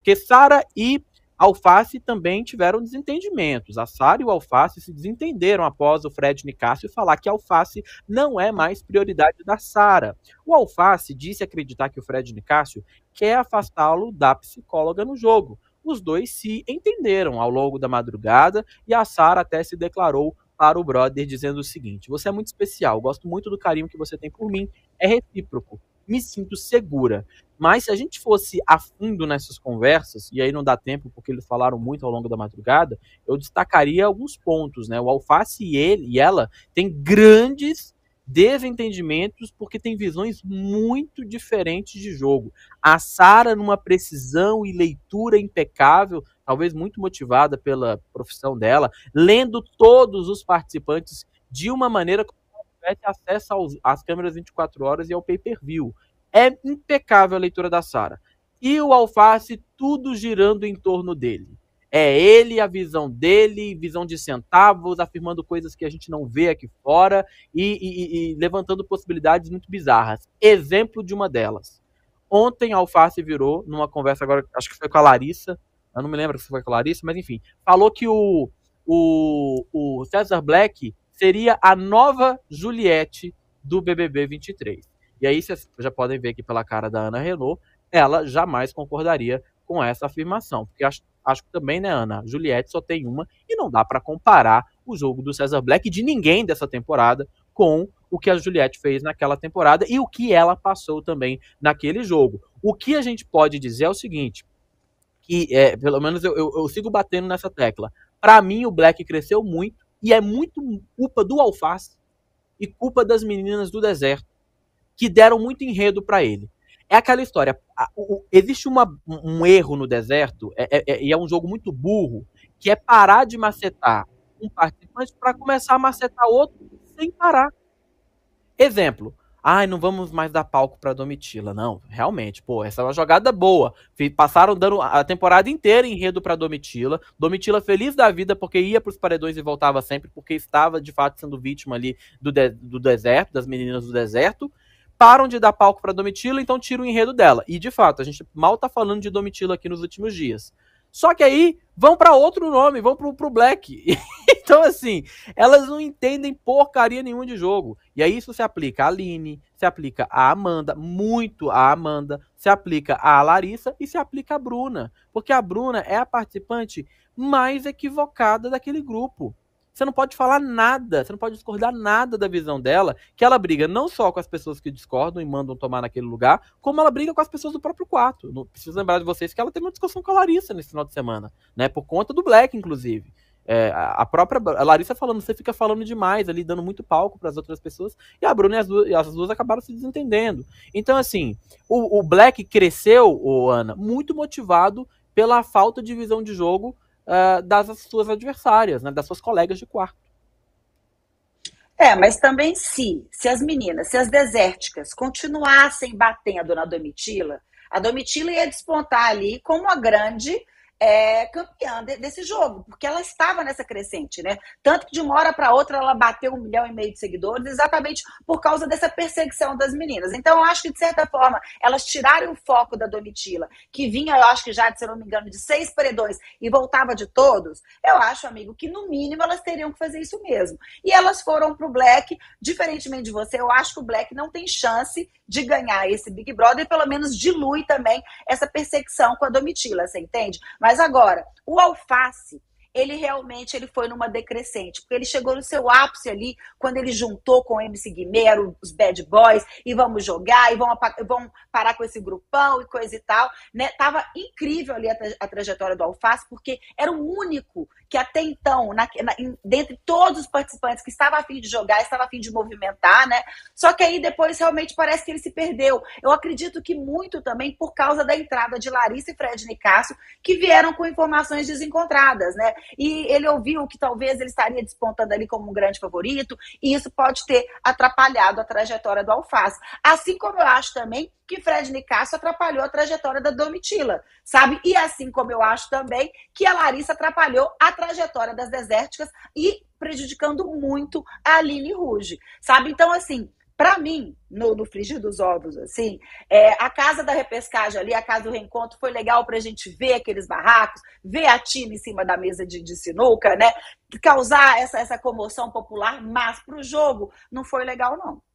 Porque Sara e Alface também tiveram desentendimentos. A Sara e o Alface se desentenderam após o Fred Nicásio falar que Alface não é mais prioridade da Sara. O Alface disse acreditar que o Fred Nicásio quer afastá-lo da psicóloga no jogo. Os dois se entenderam ao longo da madrugada e a Sara até se declarou para o brother dizendo o seguinte: "Você é muito especial, gosto muito do carinho que você tem por mim, é recíproco me sinto segura. Mas se a gente fosse a fundo nessas conversas, e aí não dá tempo porque eles falaram muito ao longo da madrugada, eu destacaria alguns pontos, né? O Alface e ele e ela têm grandes desentendimentos porque têm visões muito diferentes de jogo. A Sara numa precisão e leitura impecável, talvez muito motivada pela profissão dela, lendo todos os participantes de uma maneira tivesse acesso aos, às câmeras 24 horas e ao pay-per-view. É impecável a leitura da Sara. E o Alface, tudo girando em torno dele. É ele, a visão dele, visão de centavos, afirmando coisas que a gente não vê aqui fora e, e, e levantando possibilidades muito bizarras. Exemplo de uma delas. Ontem Alface virou, numa conversa agora, acho que foi com a Larissa, eu não me lembro se foi com a Larissa, mas enfim, falou que o, o, o César Black seria a nova Juliette do BBB 23. E aí vocês já podem ver aqui pela cara da Ana Renault, ela jamais concordaria com essa afirmação, porque acho, acho que também, né, Ana, Juliette só tem uma e não dá para comparar o jogo do César Black de ninguém dessa temporada com o que a Juliette fez naquela temporada e o que ela passou também naquele jogo. O que a gente pode dizer é o seguinte, que é, pelo menos eu, eu, eu sigo batendo nessa tecla. Para mim, o Black cresceu muito e é muito culpa do Alface e culpa das meninas do deserto, que deram muito enredo para ele. É aquela história. existe uma, um erro no deserto, e é, é, é, é um jogo muito burro, que é parar de macetar um participante para começar a macetar outro sem parar. Exemplo, Ai, não vamos mais dar palco pra Domitila. Não, realmente, pô, essa é uma jogada boa. Passaram dando a temporada inteira enredo pra Domitila. Domitila feliz da vida porque ia pros paredões e voltava sempre, porque estava de fato sendo vítima ali do, de do deserto, das meninas do deserto. Param de dar palco pra Domitila, então tira o enredo dela. E de fato, a gente mal tá falando de Domitila aqui nos últimos dias. Só que aí vão para outro nome, vão pro, pro Black. então, assim, elas não entendem porcaria nenhuma de jogo. E aí isso se aplica a Aline, se aplica a Amanda, muito a Amanda, se aplica a Larissa e se aplica a Bruna. Porque a Bruna é a participante mais equivocada daquele grupo você não pode falar nada, você não pode discordar nada da visão dela, que ela briga não só com as pessoas que discordam e mandam tomar naquele lugar, como ela briga com as pessoas do próprio quarto. Não, preciso lembrar de vocês que ela teve uma discussão com a Larissa nesse final de semana, né? Por conta do Black, inclusive. É, a própria a Larissa falando, você fica falando demais ali, dando muito palco para as outras pessoas, e a Bruna e as duas, e as duas acabaram se desentendendo. Então, assim, o, o Black cresceu, o Ana, muito motivado pela falta de visão de jogo uh, das suas adversárias, né, das suas colegas de quarto. É, mas também se, se as meninas, se as desérticas continuassem batendo na Domitila, a Domitila ia despontar ali como a grande é, campeã de, desse jogo, porque ela estava nessa crescente, né? Tanto que de uma hora para outra ela bateu um milhão e meio de seguidores, exatamente por causa dessa perseguição das meninas. Então, eu acho que, de certa forma, elas tiraram o foco da Domitila, que vinha, eu acho que já, se não me engano, de seis paredões e voltava de todos. Eu acho, amigo, que no mínimo elas teriam que fazer isso mesmo. E elas foram pro Black, diferentemente de você, eu acho que o Black não tem chance de ganhar esse Big Brother, e pelo menos dilui também essa perseguição com a Domitila, você entende? Mas mas agora, o alface, ele realmente ele foi numa decrescente, porque ele chegou no seu ápice ali, quando ele juntou com o MC Guimero, os Bad Boys, e vamos jogar, e vão, parar com esse grupão e coisa e tal, né? Tava incrível ali a, tra a trajetória do Alface, porque era o único que até então, na, na, dentre todos os participantes que estava afim de jogar, estava afim de movimentar, né? Só que aí depois realmente parece que ele se perdeu. Eu acredito que muito também por causa da entrada de Larissa e Fred Nicasso, que vieram com informações desencontradas, né? e ele ouviu que talvez ele estaria despontando ali como um grande favorito, e isso pode ter atrapalhado a trajetória do Alface. Assim como eu acho também que Fred Nicasso atrapalhou a trajetória da Domitila, sabe? E assim como eu acho também que a Larissa atrapalhou a trajetória das Desérticas e prejudicando muito a Aline Ruge, sabe? Então, assim, para mim, no, no frigir dos ovos, assim, é, a casa da repescagem ali, a casa do reencontro, foi legal para a gente ver aqueles barracos, ver a tina em cima da mesa de, de sinuca, né? Causar essa, essa comoção popular, mas para o jogo não foi legal, não.